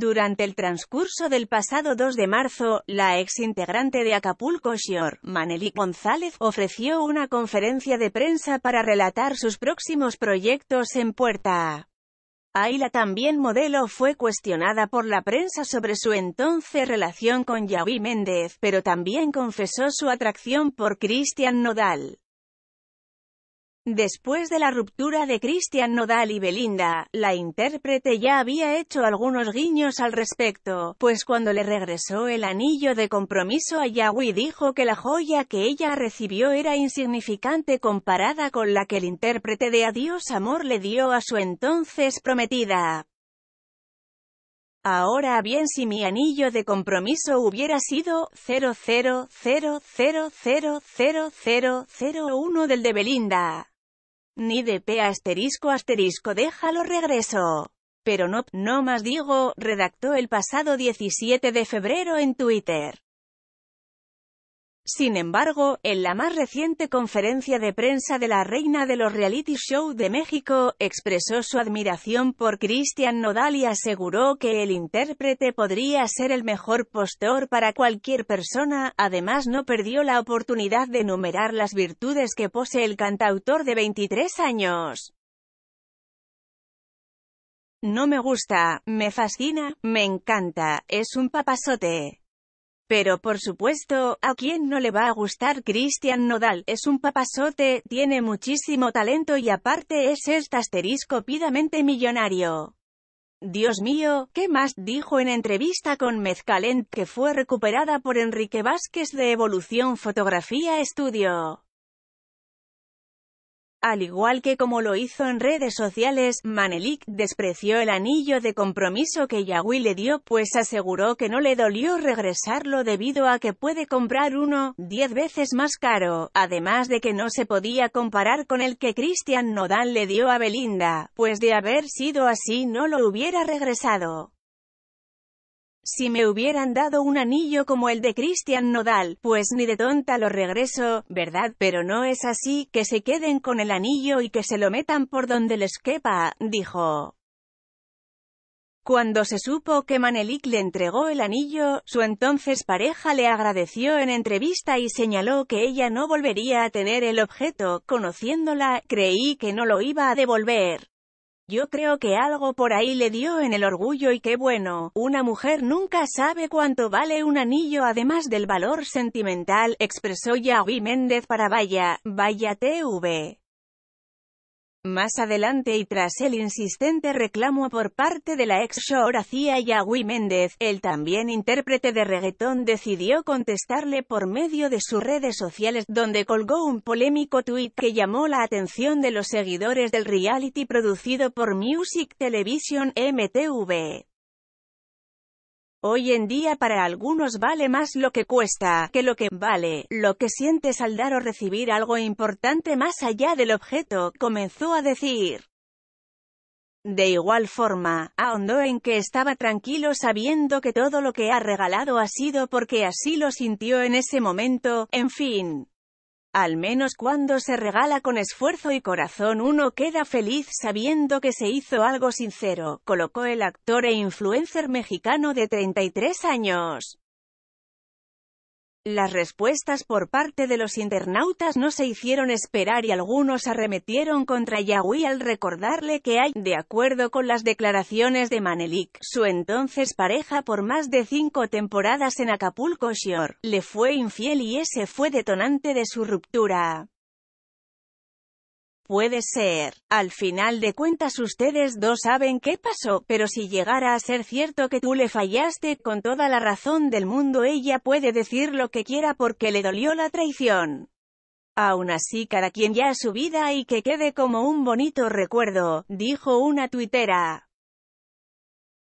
Durante el transcurso del pasado 2 de marzo, la ex integrante de Acapulco Shore, Maneli González, ofreció una conferencia de prensa para relatar sus próximos proyectos en Puerta. Ayla también modelo fue cuestionada por la prensa sobre su entonces relación con Yavi Méndez, pero también confesó su atracción por Cristian Nodal. Después de la ruptura de Christian Nodal y Belinda, la intérprete ya había hecho algunos guiños al respecto, pues cuando le regresó el anillo de compromiso a Yahweh dijo que la joya que ella recibió era insignificante comparada con la que el intérprete de Adiós Amor le dio a su entonces prometida. Ahora bien si mi anillo de compromiso hubiera sido 000000001 del de Belinda. Ni de P asterisco asterisco déjalo regreso. Pero no, no más digo, redactó el pasado 17 de febrero en Twitter. Sin embargo, en la más reciente conferencia de prensa de la reina de los reality show de México, expresó su admiración por Cristian Nodal y aseguró que el intérprete podría ser el mejor postor para cualquier persona, además no perdió la oportunidad de enumerar las virtudes que posee el cantautor de 23 años. No me gusta, me fascina, me encanta, es un papasote. Pero por supuesto, ¿a quién no le va a gustar Cristian Nodal? Es un papasote, tiene muchísimo talento y aparte es el este asterisco pidamente millonario. Dios mío, ¿qué más? dijo en entrevista con Mezcalent, que fue recuperada por Enrique Vázquez de Evolución Fotografía Estudio. Al igual que como lo hizo en redes sociales, Manelik despreció el anillo de compromiso que Yahweh le dio pues aseguró que no le dolió regresarlo debido a que puede comprar uno, diez veces más caro, además de que no se podía comparar con el que Christian Nodal le dio a Belinda, pues de haber sido así no lo hubiera regresado. Si me hubieran dado un anillo como el de Cristian Nodal, pues ni de tonta lo regreso, ¿verdad? Pero no es así, que se queden con el anillo y que se lo metan por donde les quepa, dijo. Cuando se supo que Manelik le entregó el anillo, su entonces pareja le agradeció en entrevista y señaló que ella no volvería a tener el objeto, conociéndola, creí que no lo iba a devolver. Yo creo que algo por ahí le dio en el orgullo y qué bueno, una mujer nunca sabe cuánto vale un anillo además del valor sentimental, expresó Yaoi Méndez para Vaya, Vaya TV. Más adelante y tras el insistente reclamo por parte de la ex show Méndez, el también intérprete de reggaetón decidió contestarle por medio de sus redes sociales, donde colgó un polémico tuit que llamó la atención de los seguidores del reality producido por Music Television MTV. Hoy en día para algunos vale más lo que cuesta, que lo que vale, lo que sientes al dar o recibir algo importante más allá del objeto, comenzó a decir. De igual forma, ahondó en que estaba tranquilo sabiendo que todo lo que ha regalado ha sido porque así lo sintió en ese momento, en fin. Al menos cuando se regala con esfuerzo y corazón uno queda feliz sabiendo que se hizo algo sincero, colocó el actor e influencer mexicano de 33 años. Las respuestas por parte de los internautas no se hicieron esperar y algunos arremetieron contra Yahweh al recordarle que hay, de acuerdo con las declaraciones de Manelik, su entonces pareja por más de cinco temporadas en Acapulco Shore, le fue infiel y ese fue detonante de su ruptura puede ser. Al final de cuentas ustedes dos saben qué pasó, pero si llegara a ser cierto que tú le fallaste, con toda la razón del mundo ella puede decir lo que quiera porque le dolió la traición. Aún así cada quien ya su vida y que quede como un bonito recuerdo, dijo una tuitera.